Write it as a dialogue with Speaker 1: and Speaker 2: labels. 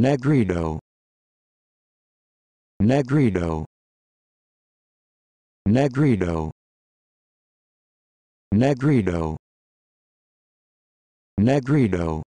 Speaker 1: Negrito Negrito Negrito Negrito Negrito